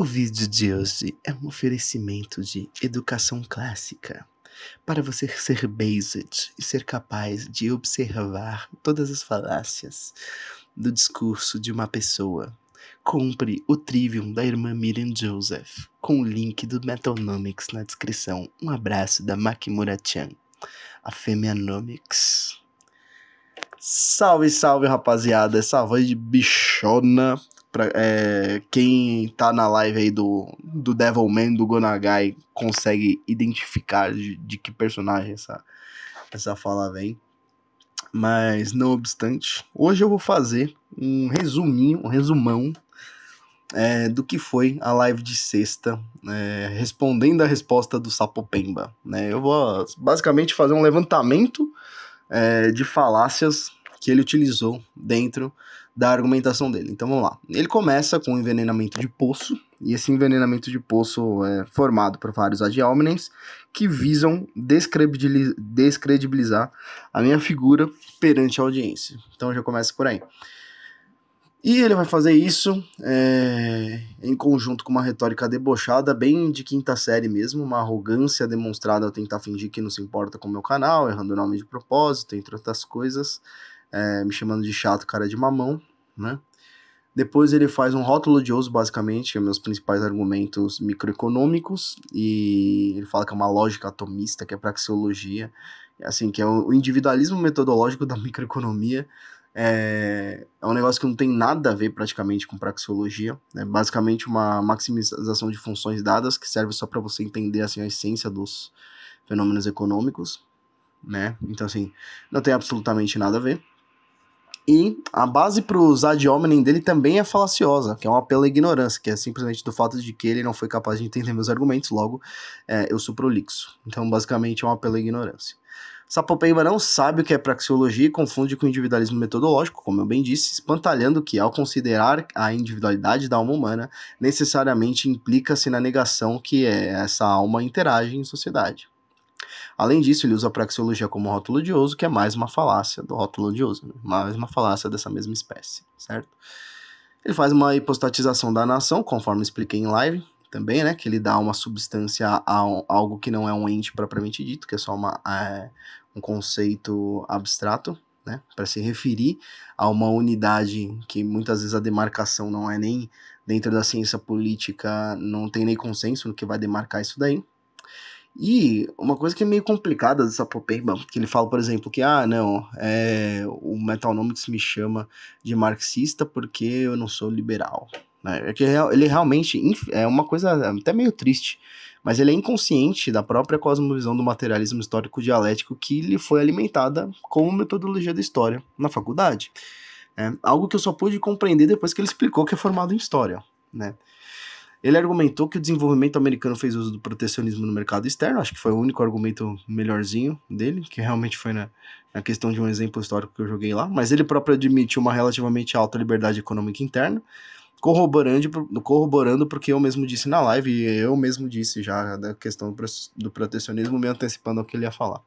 O vídeo de hoje é um oferecimento de educação clássica para você ser based e ser capaz de observar todas as falácias do discurso de uma pessoa. Compre o Trivium da irmã Miriam Joseph com o link do Metalnomics na descrição. Um abraço da Makimura-chan, a Nomics. Salve, salve, rapaziada! Essa voz de bichona Pra, é, quem tá na live aí do, do Devilman, do Gonagai, consegue identificar de, de que personagem essa, essa fala vem. Mas, não obstante, hoje eu vou fazer um resuminho, um resumão é, do que foi a live de sexta, é, respondendo a resposta do Sapopemba. Né? Eu vou basicamente fazer um levantamento é, de falácias que ele utilizou dentro da argumentação dele. Então vamos lá. Ele começa com o envenenamento de poço, e esse envenenamento de poço é formado por vários ad hominem que visam descredibilizar a minha figura perante a audiência. Então já começa por aí. E ele vai fazer isso é, em conjunto com uma retórica debochada, bem de quinta série mesmo, uma arrogância demonstrada ao tentar fingir que não se importa com o meu canal, errando o nome de propósito, entre outras coisas é, me chamando de chato, cara é de mamão, né? Depois ele faz um rótulo de basicamente, é meus principais argumentos microeconômicos, e ele fala que é uma lógica atomista, que é praxeologia, assim, que é o individualismo metodológico da microeconomia, é, é um negócio que não tem nada a ver praticamente com praxeologia, é basicamente uma maximização de funções dadas que serve só para você entender, assim, a essência dos fenômenos econômicos, né? Então, assim, não tem absolutamente nada a ver. E a base para os ad hominem dele também é falaciosa, que é um apelo à ignorância, que é simplesmente do fato de que ele não foi capaz de entender meus argumentos, logo é, eu sou prolixo. Então, basicamente, é um apelo à ignorância. Sapopeiba não sabe o que é praxeologia e confunde com individualismo metodológico, como eu bem disse, espantalhando que, ao considerar a individualidade da alma humana, necessariamente implica-se na negação que é essa alma interage em sociedade. Além disso, ele usa a praxeologia como rótulo odioso, que é mais uma falácia do rótulo odioso, né? mais uma falácia dessa mesma espécie, certo? Ele faz uma hipostatização da nação, conforme expliquei em live também, né? Que ele dá uma substância a algo que não é um ente propriamente dito, que é só uma, é, um conceito abstrato, né? Para se referir a uma unidade que muitas vezes a demarcação não é nem dentro da ciência política, não tem nem consenso no que vai demarcar isso daí. E uma coisa que é meio complicada dessa Popemba, que ele fala, por exemplo, que ah, não, é, o Metalnomics me chama de marxista porque eu não sou liberal. Né? É que ele realmente é uma coisa até meio triste, mas ele é inconsciente da própria cosmovisão do materialismo histórico dialético que lhe foi alimentada como metodologia da história na faculdade. É algo que eu só pude compreender depois que ele explicou que é formado em história, né? Ele argumentou que o desenvolvimento americano fez uso do protecionismo no mercado externo, acho que foi o único argumento melhorzinho dele, que realmente foi na, na questão de um exemplo histórico que eu joguei lá, mas ele próprio admitiu uma relativamente alta liberdade econômica interna, corroborando, corroborando porque eu mesmo disse na live, e eu mesmo disse já da questão do protecionismo, me antecipando ao que ele ia falar.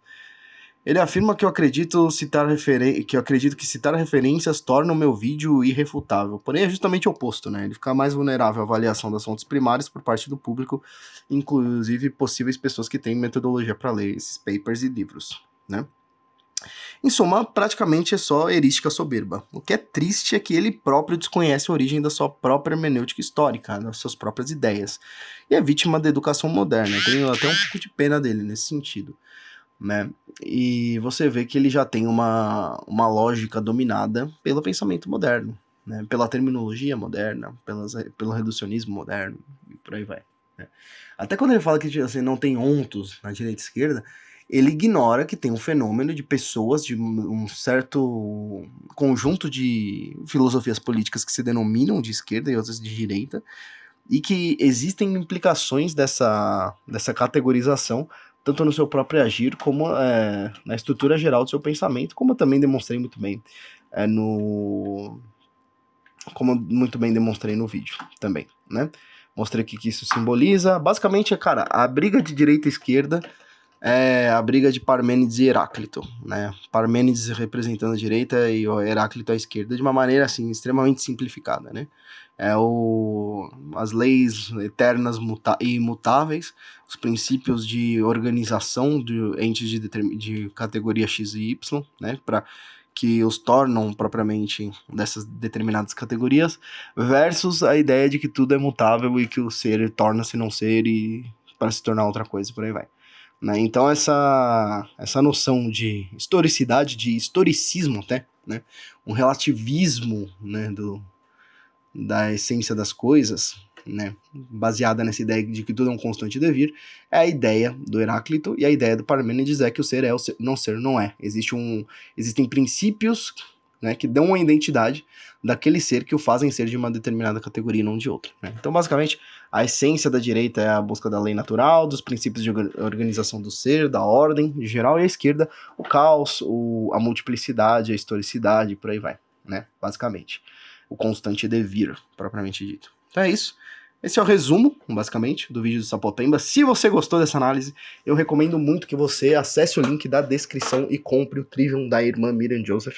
Ele afirma que eu acredito citar referen que eu acredito que citar referências torna o meu vídeo irrefutável. Porém, é justamente o oposto, né? Ele fica mais vulnerável à avaliação das fontes primárias por parte do público, inclusive possíveis pessoas que têm metodologia para ler esses papers e livros, né? Em suma, praticamente é só heurística soberba. O que é triste é que ele próprio desconhece a origem da sua própria hermenêutica histórica, das suas próprias ideias, e é vítima da educação moderna. Tenho até um pouco de pena dele nesse sentido né? E você vê que ele já tem uma, uma lógica dominada pelo pensamento moderno, né? Pela terminologia moderna, pelas, pelo reducionismo moderno e por aí vai. Né? Até quando ele fala que tipo assim, não tem ontos na direita e esquerda, ele ignora que tem um fenômeno de pessoas de um certo conjunto de filosofias políticas que se denominam de esquerda e outras de direita, e que existem implicações dessa, dessa categorização tanto no seu próprio agir como é, na estrutura geral do seu pensamento, como eu também demonstrei muito bem é, no como muito bem demonstrei no vídeo também, né? Mostrei o que, que isso simboliza. Basicamente, é, cara, a briga de direita e esquerda é a briga de Parmênides e Heráclito, né? Parmênides representando a direita e o Heráclito a esquerda, de uma maneira assim extremamente simplificada, né? É o as leis eternas e imutáveis, os princípios de organização de entes de, de categoria X e Y, né, para que os tornam propriamente dessas determinadas categorias, versus a ideia de que tudo é mutável e que o ser torna-se não ser e para se tornar outra coisa, por aí vai. Né? Então, essa, essa noção de historicidade, de historicismo até, né? um relativismo né, do, da essência das coisas, né, baseada nessa ideia de que tudo é um constante devir, é a ideia do Heráclito e a ideia do Parmênides é que o ser é, o ser, não ser não é. Existe um, existem princípios né, que dão uma identidade daquele ser que o fazem ser de uma determinada categoria e não de outra. Né? Então, basicamente, a essência da direita é a busca da lei natural, dos princípios de organização do ser, da ordem em geral, e a esquerda, o caos, o, a multiplicidade, a historicidade, por aí vai, né? basicamente. O constante devir, propriamente dito. Então é isso. Esse é o resumo, basicamente, do vídeo do Sapotemba. Se você gostou dessa análise, eu recomendo muito que você acesse o link da descrição e compre o Trivium da irmã Miriam Joseph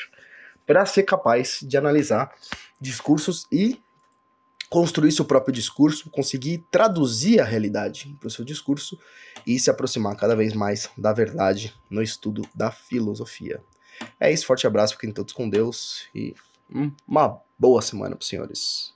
para ser capaz de analisar discursos e construir seu próprio discurso, conseguir traduzir a realidade para o seu discurso e se aproximar cada vez mais da verdade no estudo da filosofia. É isso, forte abraço, fiquem todos com Deus e uma boa semana para os senhores.